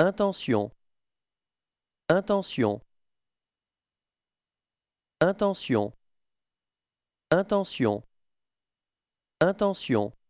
Intention. Intention. Intention. Intention. Intention.